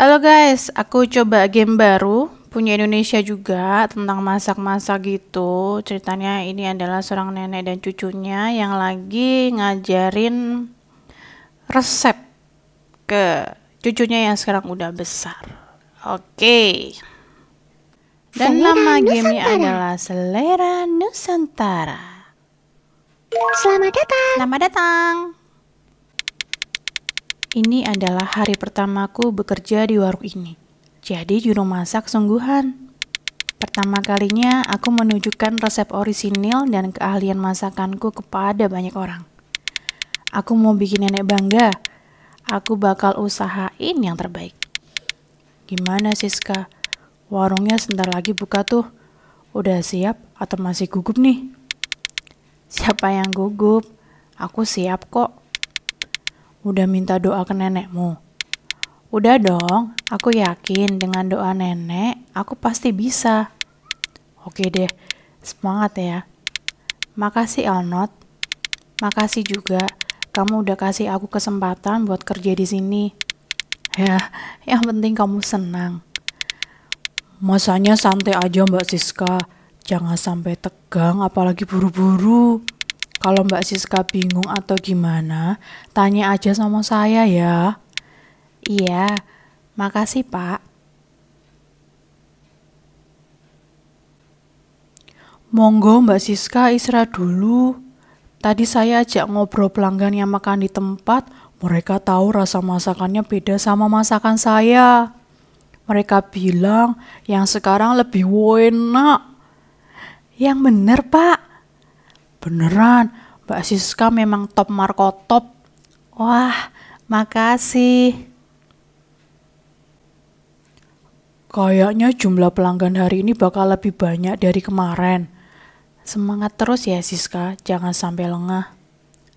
Halo guys, aku coba game baru punya Indonesia juga tentang masak-masak gitu. Ceritanya ini adalah seorang nenek dan cucunya yang lagi ngajarin resep ke cucunya yang sekarang udah besar. Oke. Dan selera nama gamenya Nusantara. adalah Selera Nusantara. Selamat datang. Selamat datang. Ini adalah hari pertamaku bekerja di warung ini. Jadi juru masak sungguhan. Pertama kalinya aku menunjukkan resep orisinil dan keahlian masakanku kepada banyak orang. Aku mau bikin nenek bangga. Aku bakal usahain yang terbaik. Gimana Siska? Warungnya sebentar lagi buka tuh. Udah siap atau masih gugup nih? Siapa yang gugup? Aku siap kok. Udah minta doa ke nenekmu? Udah dong, aku yakin dengan doa nenek, aku pasti bisa. Oke deh, semangat ya. Makasih Elnot. Makasih juga kamu udah kasih aku kesempatan buat kerja di sini. Ya, yang penting kamu senang. Masanya santai aja Mbak Siska, jangan sampai tegang apalagi buru-buru. Kalau Mbak Siska bingung atau gimana, tanya aja sama saya ya. Iya, makasih Pak. Monggo Mbak Siska istirahat dulu. Tadi saya ajak ngobrol pelanggan yang makan di tempat, mereka tahu rasa masakannya beda sama masakan saya. Mereka bilang yang sekarang lebih enak. Yang benar Pak. Beneran, Mbak Siska memang top markotop. top. Wah, makasih. Kayaknya jumlah pelanggan hari ini bakal lebih banyak dari kemarin. Semangat terus ya Siska, jangan sampai lengah.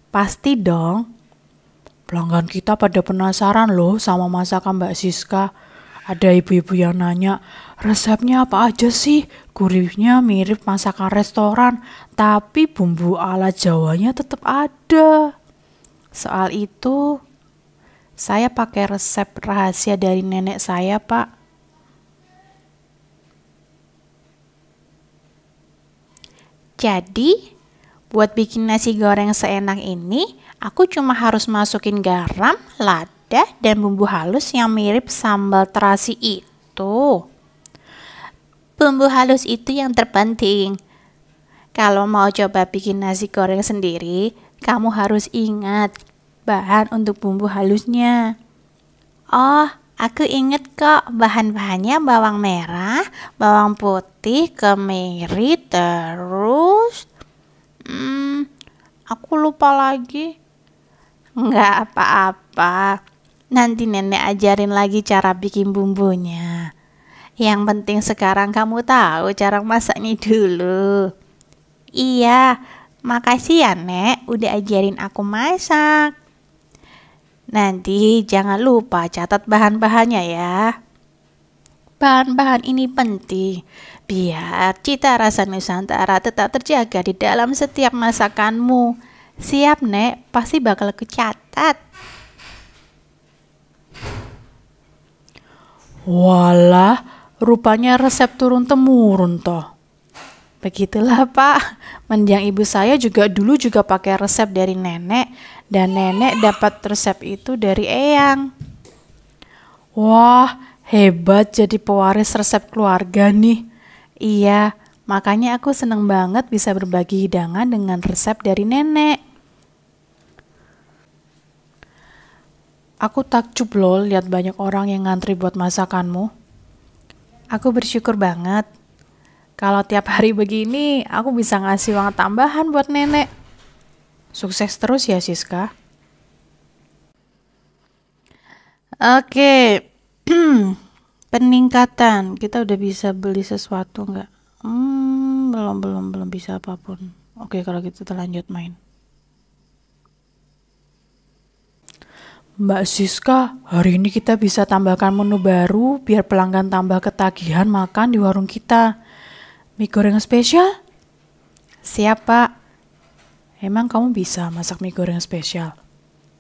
Pasti dong. Pelanggan kita pada penasaran loh sama masakan Mbak Siska. Ada ibu-ibu yang nanya, resepnya apa aja sih? Gurihnya mirip masakan restoran, tapi bumbu ala Jawanya tetap ada. Soal itu, saya pakai resep rahasia dari nenek saya, Pak. Jadi, buat bikin nasi goreng seenak ini, aku cuma harus masukin garam, lada, lada dan bumbu halus yang mirip sambal terasi itu. Bumbu halus itu yang terpenting. Kalau mau coba bikin nasi goreng sendiri, kamu harus ingat bahan untuk bumbu halusnya. Oh, aku inget kok bahan-bahannya bawang merah, bawang putih, kemiri, terus... Hmm, aku lupa lagi. Nggak apa-apa. Nanti nenek ajarin lagi cara bikin bumbunya. Yang penting sekarang kamu tahu cara masaknya dulu. Iya, makasih ya nek udah ajarin aku masak. Nanti jangan lupa catat bahan-bahannya ya. Bahan-bahan ini penting biar cita rasa Nusantara tetap terjaga di dalam setiap masakanmu. Siap, Nek, pasti bakal kecatat. Walah, rupanya resep turun-temurun toh. Begitulah pak, mendiang ibu saya juga dulu juga pakai resep dari nenek dan nenek dapat resep itu dari eyang. Wah, hebat jadi pewaris resep keluarga nih. Iya, makanya aku seneng banget bisa berbagi hidangan dengan resep dari nenek. Aku takjub loh lihat banyak orang yang ngantri buat masakanmu. Aku bersyukur banget. Kalau tiap hari begini, aku bisa ngasih uang tambahan buat nenek. Sukses terus ya Siska. Oke, peningkatan. Kita udah bisa beli sesuatu nggak? Hmm, belum belum belum bisa apapun. Oke kalau gitu kita lanjut main. Mbak Siska, hari ini kita bisa tambahkan menu baru biar pelanggan tambah ketagihan makan di warung kita. Mie goreng spesial? Siap, Pak. Emang kamu bisa masak mie goreng spesial?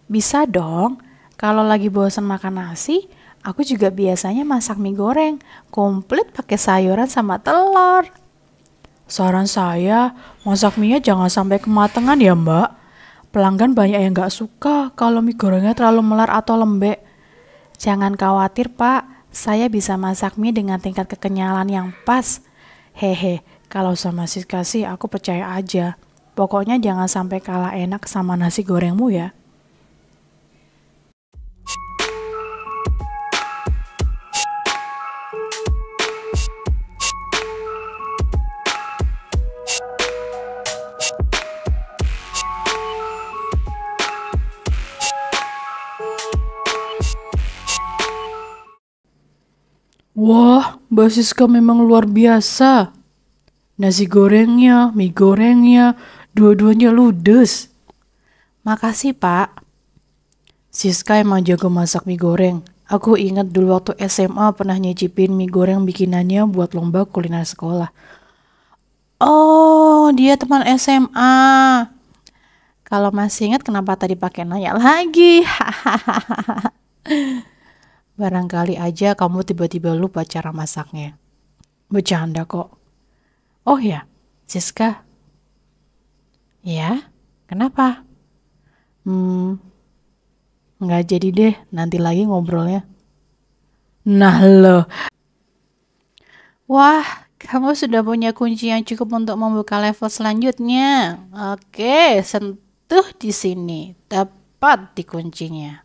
Bisa dong. Kalau lagi bosan makan nasi, aku juga biasanya masak mie goreng, komplit pakai sayuran sama telur. Saran saya, masak mie jangan sampai kematangan ya, Mbak Pelanggan banyak yang gak suka kalau mie gorengnya terlalu melar atau lembek. Jangan khawatir pak, saya bisa masak mie dengan tingkat kekenyalan yang pas. Hehe, kalau sama Siska sih aku percaya aja. Pokoknya jangan sampai kalah enak sama nasi gorengmu ya. basiska memang luar biasa. Nasi gorengnya, mie gorengnya, dua-duanya ludes. Makasih, Pak. Siska emang jago masak mie goreng. Aku ingat dulu waktu SMA pernah nyicipin mie goreng bikinannya buat lomba kuliner sekolah. Oh, dia teman SMA. Kalau masih ingat kenapa tadi pakai nanya lagi? Hahaha. Barangkali aja kamu tiba-tiba lupa cara masaknya. Bercanda kok. Oh ya, Siska. Ya, kenapa? Hmm, nggak jadi deh, nanti lagi ngobrolnya. Nah lo, Wah, kamu sudah punya kunci yang cukup untuk membuka level selanjutnya. Oke, sentuh di sini. Tepat di kuncinya.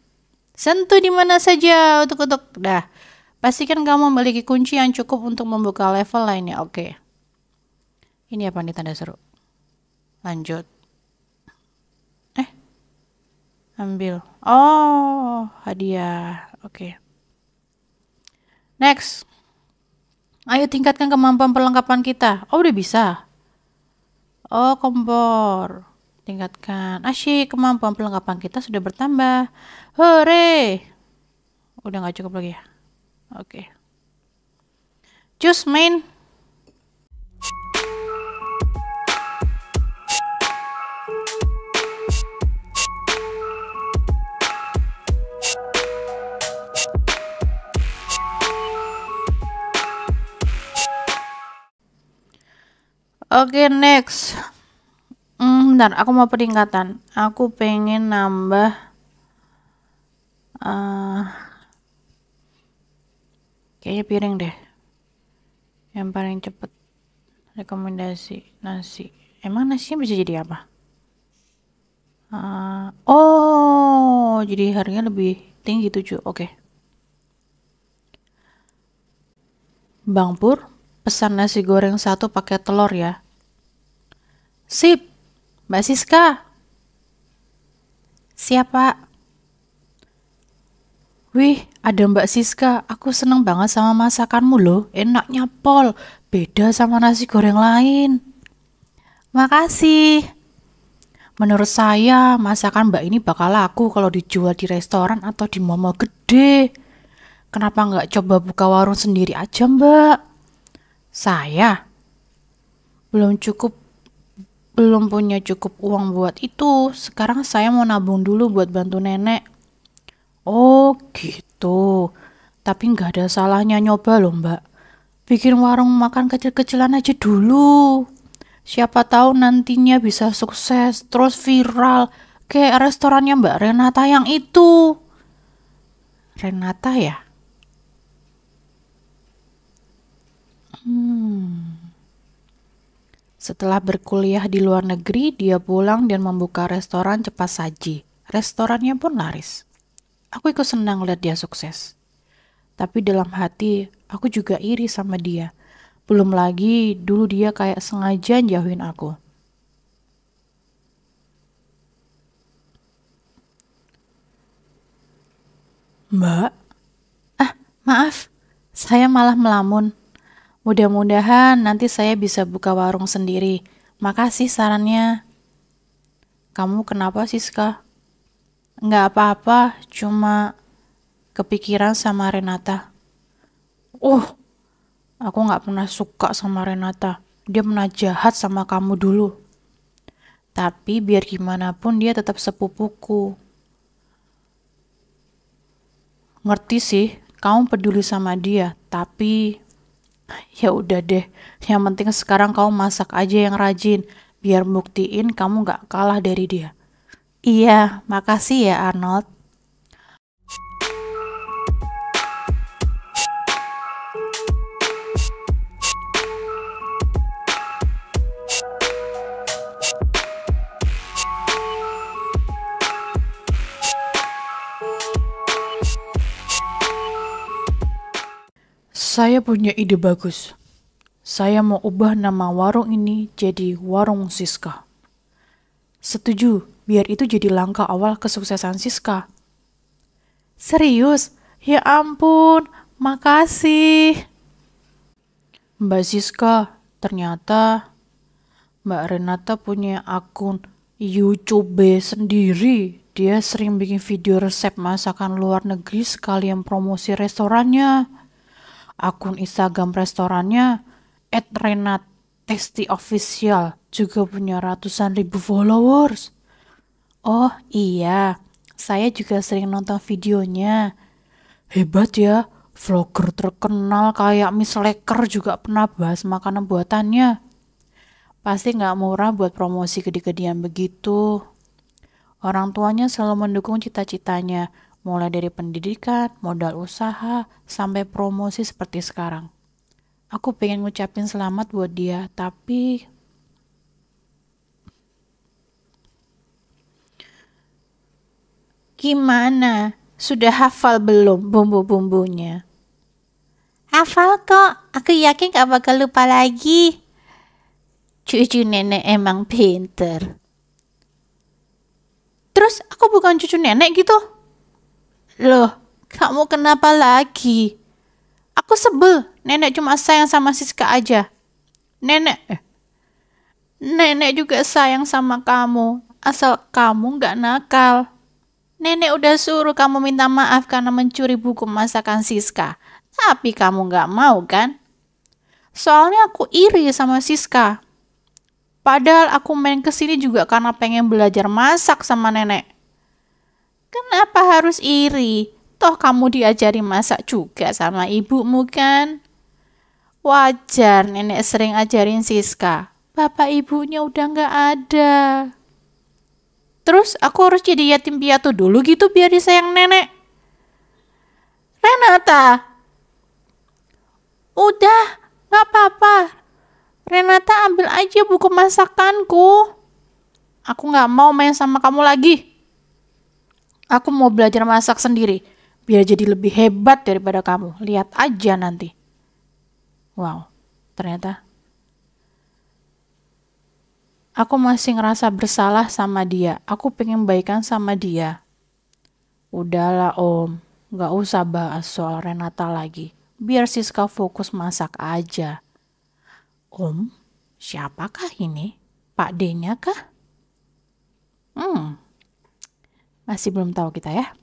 Sentuh di mana saja, untuk untuk Dah, pastikan kamu memiliki kunci yang cukup untuk membuka level lainnya. Oke. Ini apa nih tanda seru? Lanjut. Eh, ambil. Oh, hadiah. Oke. Next. Ayo tingkatkan kemampuan perlengkapan kita. Oh, udah bisa. Oh, kompor. Tingkatkan. Asyik, kemampuan perlengkapan kita sudah bertambah. Hore! Udah nggak cukup lagi ya? Oke. Okay. Just main. Oke, okay, next. Hmm, bentar, aku mau peringkatan. Aku pengen nambah Eh, kayaknya piring deh yang paling cepet rekomendasi nasi emang nasinya bisa jadi apa uh, oh jadi harganya lebih tinggi tujuh oke okay. Bang Pur pesan nasi goreng satu pakai telur ya sip Mbak Siska Siapa? pak Wih, ada Mbak Siska. Aku seneng banget sama masakanmu loh. Enaknya pol. Beda sama nasi goreng lain. Makasih. Menurut saya, masakan Mbak ini bakal laku kalau dijual di restoran atau di mall gede. Kenapa nggak coba buka warung sendiri aja, Mbak? Saya belum cukup belum punya cukup uang buat itu. Sekarang saya mau nabung dulu buat bantu nenek. Oh gitu, tapi nggak ada salahnya nyoba loh mbak. Bikin warung makan kecil-kecilan aja dulu. Siapa tahu nantinya bisa sukses, terus viral, kayak restorannya mbak Renata yang itu. Renata ya? Hmm. Setelah berkuliah di luar negeri, dia pulang dan membuka restoran cepat saji. Restorannya pun laris. Aku ikut senang lihat dia sukses. Tapi dalam hati, aku juga iri sama dia. Belum lagi dulu dia kayak sengaja jauhin aku. Mbak? Ah, maaf. Saya malah melamun. Mudah-mudahan nanti saya bisa buka warung sendiri. Makasih sarannya. Kamu kenapa, sih, Siska? Nggak apa-apa, cuma kepikiran sama Renata. Uh, aku nggak pernah suka sama Renata. Dia pernah jahat sama kamu dulu. Tapi biar gimana pun dia tetap sepupuku. Ngerti sih, kamu peduli sama dia, tapi ya udah deh. Yang penting sekarang kamu masak aja yang rajin, biar buktiin kamu nggak kalah dari dia. Iya, makasih ya Arnold. Saya punya ide bagus. Saya mau ubah nama warung ini jadi Warung Siska. Setuju biar itu jadi langkah awal kesuksesan Siska. Serius? Ya ampun, makasih. Mbak Siska, ternyata Mbak Renata punya akun YouTube sendiri. Dia sering bikin video resep masakan luar negeri sekalian promosi restorannya. Akun Instagram restorannya Official, juga punya ratusan ribu followers. Oh iya, saya juga sering nonton videonya. Hebat ya, vlogger terkenal kayak Miss Laker juga pernah bahas makanan buatannya. Pasti nggak murah buat promosi gede-gedean begitu. Orang tuanya selalu mendukung cita-citanya, mulai dari pendidikan, modal usaha, sampai promosi seperti sekarang. Aku pengen ngucapin selamat buat dia, tapi Gimana? Sudah hafal belum bumbu-bumbunya? Hafal kok, aku yakin gak bakal lupa lagi. Cucu nenek emang pinter. Terus aku bukan cucu nenek gitu? Loh, kamu kenapa lagi? Aku sebel, nenek cuma sayang sama Siska aja. Nenek, eh. nenek juga sayang sama kamu, asal kamu gak nakal. Nenek udah suruh kamu minta maaf karena mencuri buku masakan Siska. Tapi kamu gak mau kan? Soalnya aku iri sama Siska. Padahal aku main kesini juga karena pengen belajar masak sama nenek. Kenapa harus iri? Toh kamu diajari masak juga sama ibumu kan? Wajar nenek sering ajarin Siska. Bapak ibunya udah gak ada. Terus aku harus jadi yatim piatu dulu gitu biar disayang nenek. Renata. Udah, gak apa-apa. Renata ambil aja buku masakanku. Aku gak mau main sama kamu lagi. Aku mau belajar masak sendiri. Biar jadi lebih hebat daripada kamu. Lihat aja nanti. Wow, ternyata Aku masih ngerasa bersalah sama dia. Aku pengen baikan sama dia. Udahlah om, gak usah bahas soal Renata lagi. Biar Siska fokus masak aja. Om, siapakah ini? Pak D-nya kah? Hmm, masih belum tahu kita ya.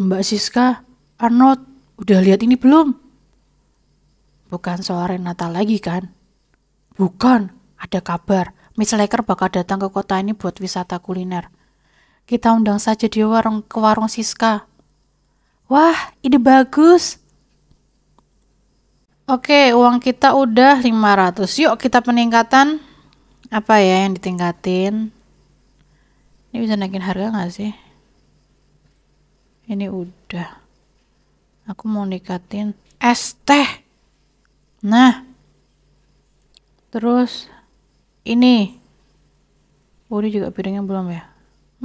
Mbak Siska, Arnold, udah lihat ini belum? Bukan soal Renata lagi kan? Bukan, ada kabar. Miss Laker bakal datang ke kota ini buat wisata kuliner. Kita undang saja dia warung ke warung Siska. Wah, ide bagus. Oke, uang kita udah 500. Yuk kita peningkatan. Apa ya yang ditingkatin? Ini bisa naikin harga nggak sih? ini udah aku mau nikatin es teh nah terus ini udah ini juga piringnya belum ya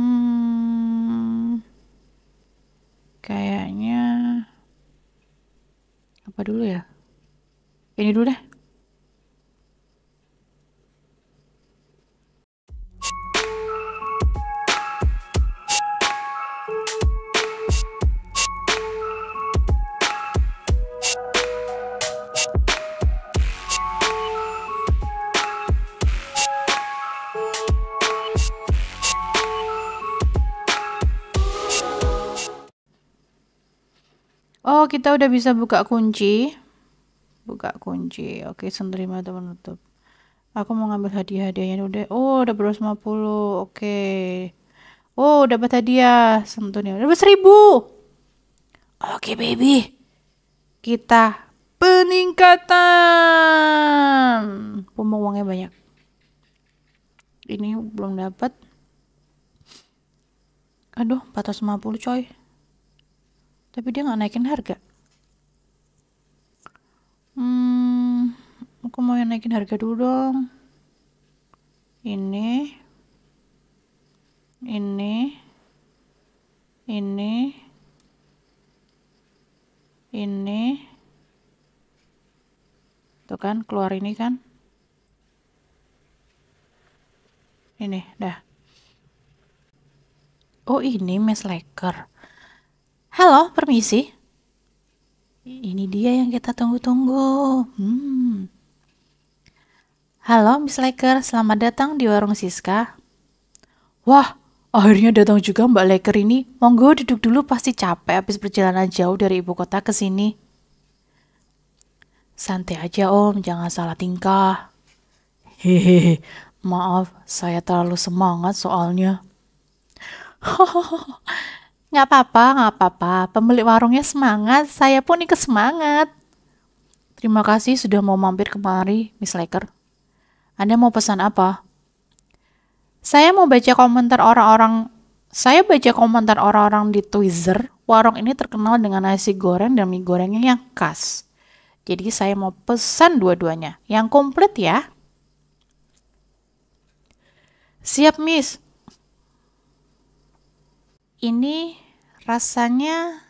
hmm kayaknya apa dulu ya ini dulu deh Oh, kita udah bisa buka kunci. Buka kunci. Oke, menerima atau menutup. Aku mau ngambil hadiah-hadiahnya udah. Oh, udah lima 50. Oke. Oh, dapat hadiah. Sentuhnya udah seribu. Oke, baby. Kita peningkatan. mau uangnya banyak. Ini belum dapat. Aduh, 450 coy tapi dia nggak naikin harga hmm aku mau yang naikin harga dulu dong ini ini ini ini tuh kan keluar ini kan ini dah oh ini mesleker. leker Halo, permisi. Ini dia yang kita tunggu-tunggu. Hmm. Halo, Miss Laker. Selamat datang di warung Siska. Wah, akhirnya datang juga Mbak Laker ini. Monggo duduk dulu, pasti capek habis perjalanan jauh dari ibu kota ke sini. Santai aja, Om. Jangan salah tingkah. Hehehe, maaf. Saya terlalu semangat soalnya. Hahaha. Nggak apa-apa, nggak apa-apa. Pemilik warungnya semangat, saya pun ikut semangat. Terima kasih sudah mau mampir kemari, Miss Laker. Anda mau pesan apa? Saya mau baca komentar orang-orang saya baca komentar orang-orang di Twitter, warung ini terkenal dengan nasi goreng dan mie gorengnya yang khas. Jadi saya mau pesan dua-duanya, yang komplit ya. Siap, Miss. Ini rasanya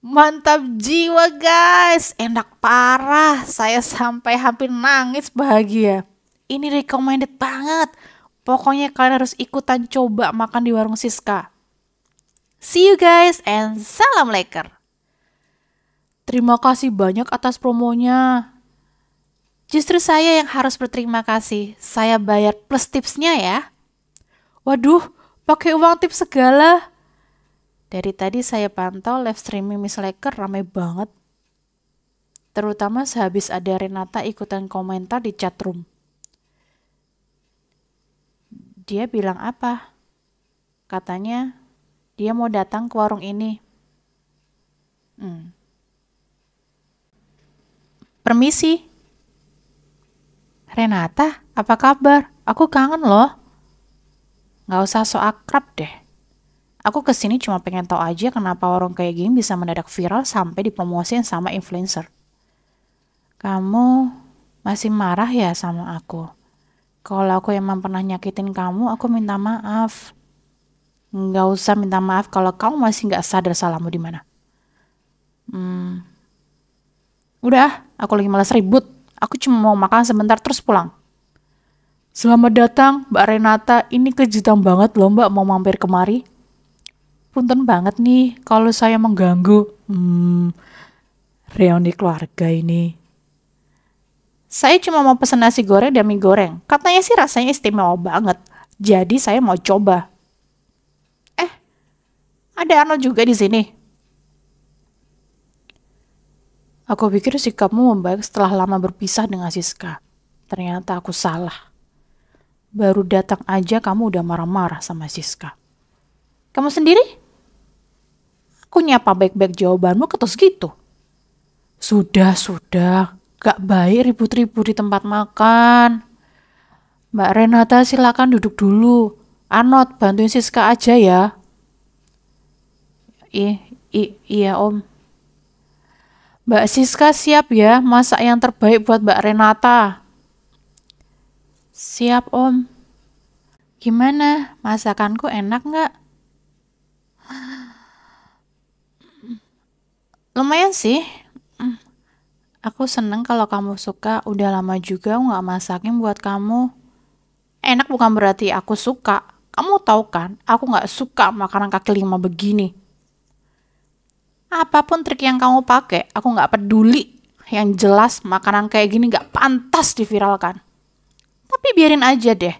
mantap jiwa guys enak parah saya sampai hampir nangis bahagia ini recommended banget pokoknya kalian harus ikutan coba makan di warung Siska see you guys and salam leker terima kasih banyak atas promonya justru saya yang harus berterima kasih saya bayar plus tipsnya ya waduh pakai uang tips segala dari tadi saya pantau live streaming Miss Laker ramai banget. Terutama sehabis ada Renata ikutan komentar di chat room. Dia bilang apa? Katanya, dia mau datang ke warung ini. Hmm. Permisi. Renata, apa kabar? Aku kangen loh. Gak usah so akrab deh. Aku kesini cuma pengen tahu aja kenapa warung kayak gini bisa mendadak viral sampai dipromosiin sama influencer. Kamu masih marah ya sama aku? Kalau aku yang pernah nyakitin kamu, aku minta maaf. Nggak usah minta maaf kalau kamu masih nggak sadar salahmu di mana. Hmm. Udah, aku lagi malas ribut. Aku cuma mau makan sebentar terus pulang. Selamat datang, Mbak Renata. Ini kejutan banget loh Mbak mau mampir kemari punten banget nih kalau saya mengganggu hmm, reuni keluarga ini. Saya cuma mau pesen nasi goreng dan mie goreng. Katanya sih rasanya istimewa banget. Jadi saya mau coba. Eh, ada Arno juga di sini. Aku pikir sikapmu membaik setelah lama berpisah dengan Siska. Ternyata aku salah. Baru datang aja kamu udah marah-marah sama Siska. Kamu sendiri? Aku nyapa baik-baik jawabanmu ketus gitu. Sudah, sudah. Gak baik ribut-ribut di tempat makan. Mbak Renata silakan duduk dulu. Anot, bantuin Siska aja ya. I, i, iya om. Mbak Siska siap ya, masak yang terbaik buat Mbak Renata. Siap om. Gimana, masakanku enak nggak? Lumayan sih. Aku seneng kalau kamu suka. Udah lama juga nggak masakin buat kamu. Enak bukan berarti aku suka. Kamu tahu kan, aku nggak suka makanan kaki lima begini. Apapun trik yang kamu pakai, aku nggak peduli. Yang jelas makanan kayak gini nggak pantas diviralkan. Tapi biarin aja deh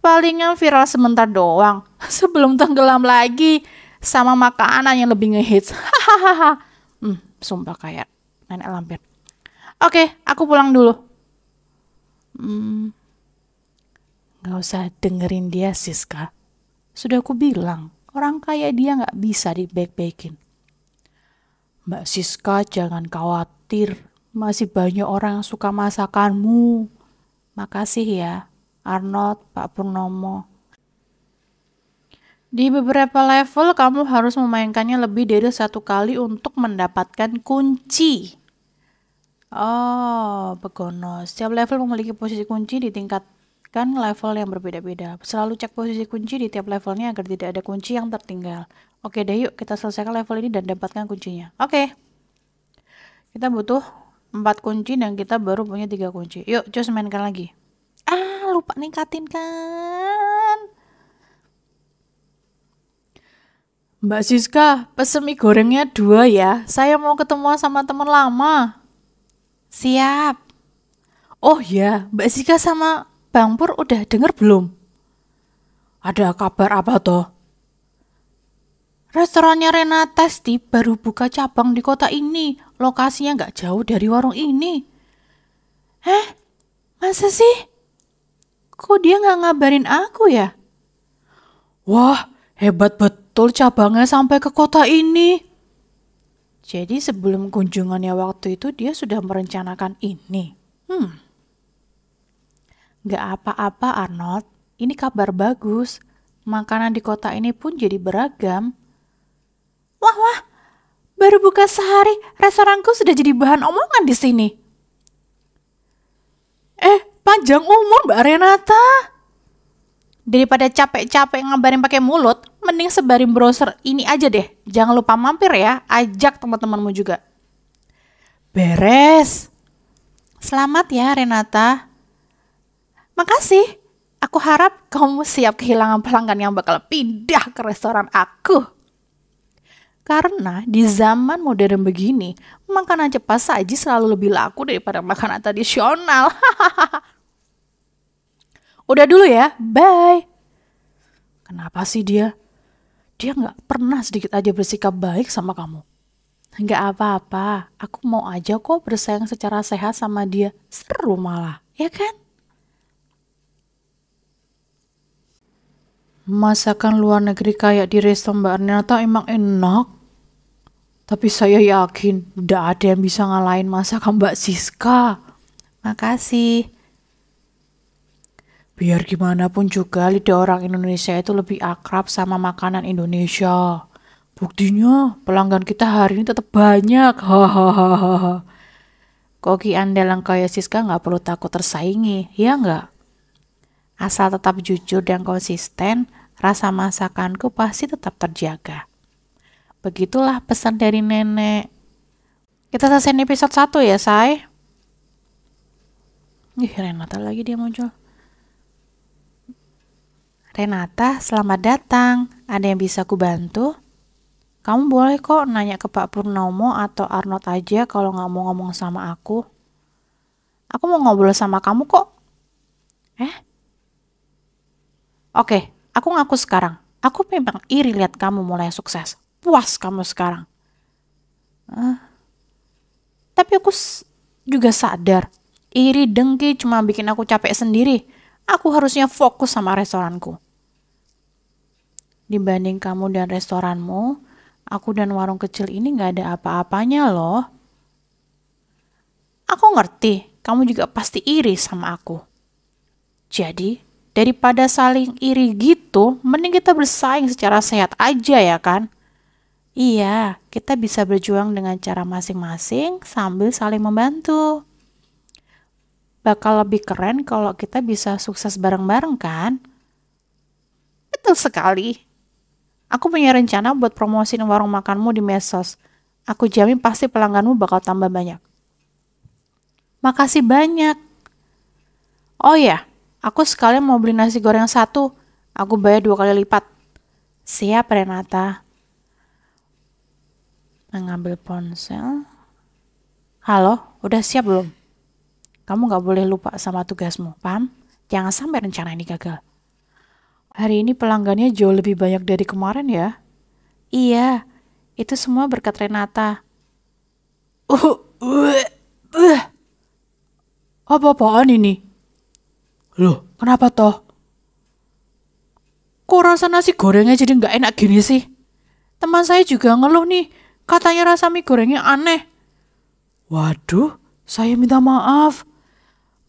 Palingan viral sebentar doang sebelum tenggelam lagi sama makanan yang lebih ngehits. Hahaha. hmm, sumpah kayak nenek lampir. Oke, okay, aku pulang dulu. Hmm, gak usah dengerin dia, Siska. Sudah aku bilang, orang kaya dia gak bisa di baikin Mbak Siska jangan khawatir, masih banyak orang yang suka masakanmu. Makasih ya. Arnold, Pak Purnomo. Di beberapa level kamu harus memainkannya lebih dari satu kali untuk mendapatkan kunci. Oh, begono. Setiap level memiliki posisi kunci di tingkatkan level yang berbeda-beda. Selalu cek posisi kunci di tiap levelnya agar tidak ada kunci yang tertinggal. Oke deh yuk kita selesaikan level ini dan dapatkan kuncinya. Oke. Kita butuh 4 kunci dan kita baru punya 3 kunci. Yuk, cus mainkan lagi lupa ningkatin kan Mbak Siska, pesen mie gorengnya dua ya. Saya mau ketemu sama teman lama. Siap. Oh ya, Mbak Siska sama Bang Pur udah denger belum? Ada kabar apa toh? Restorannya Rena Testi baru buka cabang di kota ini. Lokasinya nggak jauh dari warung ini. Eh, masa sih? Kok dia nggak ngabarin aku ya? Wah, hebat betul cabangnya sampai ke kota ini. Jadi sebelum kunjungannya waktu itu dia sudah merencanakan ini. Hmm. Gak apa-apa Arnold, ini kabar bagus. Makanan di kota ini pun jadi beragam. Wah wah, baru buka sehari, restoranku sudah jadi bahan omongan di sini. Eh, Panjang umur Mbak Renata. Daripada capek-capek ngabarin pakai mulut, mending sebarin browser ini aja deh. Jangan lupa mampir ya, ajak teman-temanmu juga. Beres. Selamat ya Renata. Makasih. Aku harap kamu siap kehilangan pelanggan yang bakal pindah ke restoran aku. Karena di zaman modern begini, makanan cepat saji selalu lebih laku daripada makanan tradisional. Hahaha. Udah dulu ya, bye. Kenapa sih dia? Dia nggak pernah sedikit aja bersikap baik sama kamu. Nggak apa-apa, aku mau aja kok bersaing secara sehat sama dia. Seru malah, ya kan? Masakan luar negeri kayak di resto Mbak Renata emang enak. Tapi saya yakin tidak ada yang bisa ngalahin masakan Mbak Siska. Makasih. Biar gimana pun juga lidah orang Indonesia itu lebih akrab sama makanan Indonesia. Buktinya pelanggan kita hari ini tetap banyak. Hahaha. Koki andalan kaya Siska nggak perlu takut tersaingi, ya nggak? Asal tetap jujur dan konsisten, rasa masakanku pasti tetap terjaga. Begitulah pesan dari nenek. Kita selesai episode 1 ya, say. Ih, Renata lagi dia muncul. Renata, selamat datang. Ada yang bisa ku bantu? Kamu boleh kok nanya ke Pak Purnomo atau Arnold aja kalau nggak mau ngomong sama aku. Aku mau ngobrol sama kamu kok. Eh? Oke, aku ngaku sekarang. Aku memang iri lihat kamu mulai sukses. Puas kamu sekarang. Uh, tapi aku juga sadar, iri dengki cuma bikin aku capek sendiri Aku harusnya fokus sama restoranku. Dibanding kamu dan restoranmu, aku dan warung kecil ini gak ada apa-apanya loh. Aku ngerti, kamu juga pasti iri sama aku. Jadi, daripada saling iri gitu, mending kita bersaing secara sehat aja ya kan? Iya, kita bisa berjuang dengan cara masing-masing sambil saling membantu bakal lebih keren kalau kita bisa sukses bareng-bareng kan? Betul sekali. Aku punya rencana buat promosiin warung makanmu di Mesos. Aku jamin pasti pelangganmu bakal tambah banyak. Makasih banyak. Oh ya, aku sekalian mau beli nasi goreng satu. Aku bayar dua kali lipat. Siap, Renata. Mengambil ponsel. Halo, udah siap belum? Kamu nggak boleh lupa sama tugasmu, paham? Jangan sampai rencana ini gagal. Hari ini pelanggannya jauh lebih banyak dari kemarin ya. Iya, itu semua berkat Renata. Uh, uh, uh. Apa-apaan ini? Loh, kenapa toh? Kok rasa nasi gorengnya jadi nggak enak gini sih? Teman saya juga ngeluh nih, katanya rasa mie gorengnya aneh. Waduh, saya minta maaf.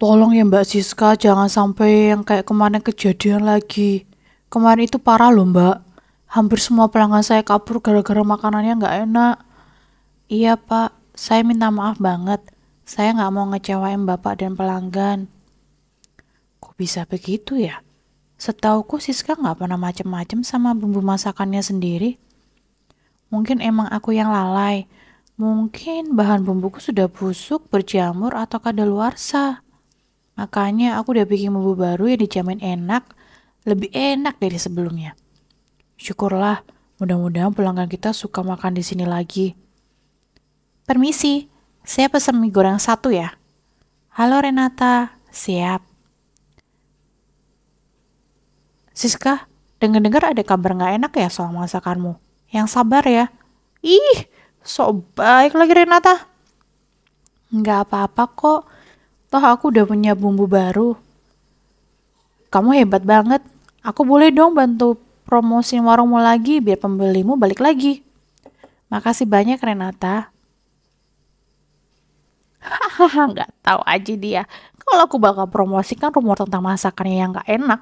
Tolong ya Mbak Siska, jangan sampai yang kayak kemarin kejadian lagi. Kemarin itu parah loh Mbak. Hampir semua pelanggan saya kabur gara-gara makanannya nggak enak. Iya Pak, saya minta maaf banget. Saya nggak mau ngecewain Bapak dan pelanggan. Kok bisa begitu ya? Setauku Siska nggak pernah macem-macem sama bumbu masakannya sendiri. Mungkin emang aku yang lalai. Mungkin bahan bumbuku sudah busuk, berjamur, atau kadaluarsa. Makanya aku udah bikin bumbu baru yang dijamin enak, lebih enak dari sebelumnya. Syukurlah, mudah-mudahan pelanggan kita suka makan di sini lagi. Permisi, saya pesan mie goreng satu ya. Halo Renata, siap. Siska, dengar-dengar ada kabar nggak enak ya soal masakanmu. Yang sabar ya. Ih, sok baik lagi Renata. Nggak apa-apa kok, Toh aku udah punya bumbu baru. Kamu hebat banget. Aku boleh dong bantu promosin warungmu lagi biar pembelimu balik lagi. Makasih banyak Renata. Hahaha, nggak tahu aja dia. Kalau aku bakal promosikan rumor tentang masakannya yang nggak enak,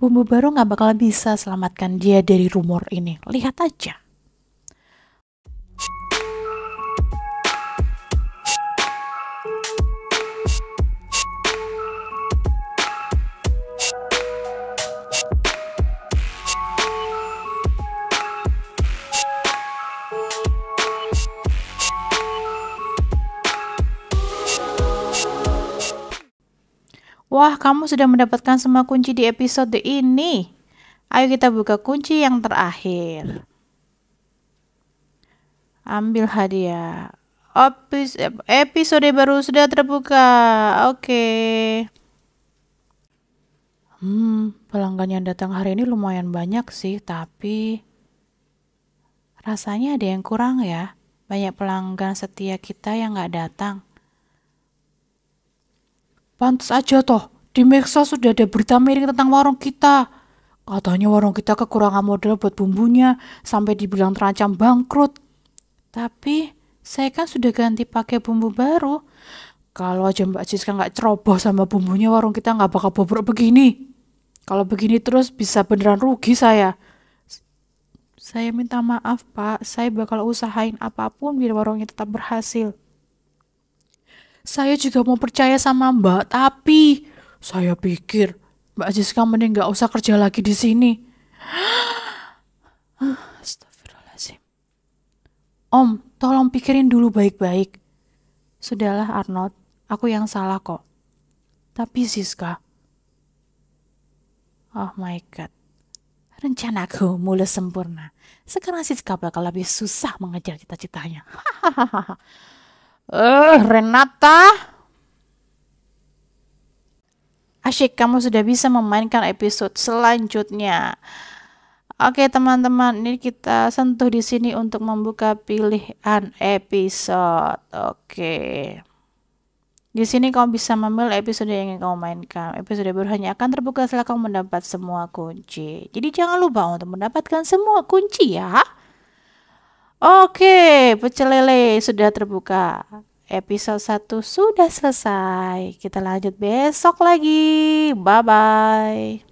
bumbu baru nggak bakal bisa selamatkan dia dari rumor ini. Lihat aja. Wah, kamu sudah mendapatkan semua kunci di episode ini. Ayo kita buka kunci yang terakhir. Ambil hadiah. Opis, episode baru sudah terbuka. Oke. Okay. Hmm, pelanggan yang datang hari ini lumayan banyak sih, tapi rasanya ada yang kurang ya. Banyak pelanggan setia kita yang nggak datang. Pantas aja toh, di Meksa sudah ada berita miring tentang warung kita. Katanya warung kita kekurangan modal buat bumbunya, sampai dibilang terancam bangkrut. Tapi saya kan sudah ganti pakai bumbu baru. Kalau aja Mbak Siska nggak ceroboh sama bumbunya, warung kita nggak bakal bobrok begini. Kalau begini terus bisa beneran rugi saya. Saya minta maaf Pak, saya bakal usahain apapun biar warungnya tetap berhasil. Saya juga mau percaya sama Mbak, tapi saya pikir Mbak Siska mending gak usah kerja lagi di sini. Astagfirullahaladzim. Om, tolong pikirin dulu baik-baik. Sudahlah Arnold, aku yang salah kok. Tapi Siska... Oh my God. Rencanaku mulai sempurna. Sekarang Siska bakal lebih susah mengejar cita-citanya. Hahaha. Eh, Renata. Asyik kamu sudah bisa memainkan episode selanjutnya. Oke teman-teman, ini kita sentuh di sini untuk membuka pilihan episode. Oke. Di sini kamu bisa memilih episode yang ingin kamu mainkan. Episode baru hanya akan terbuka setelah kamu mendapat semua kunci. Jadi jangan lupa untuk mendapatkan semua kunci ya. Oke, pecel lele sudah terbuka. Episode 1 sudah selesai. Kita lanjut besok lagi. Bye-bye.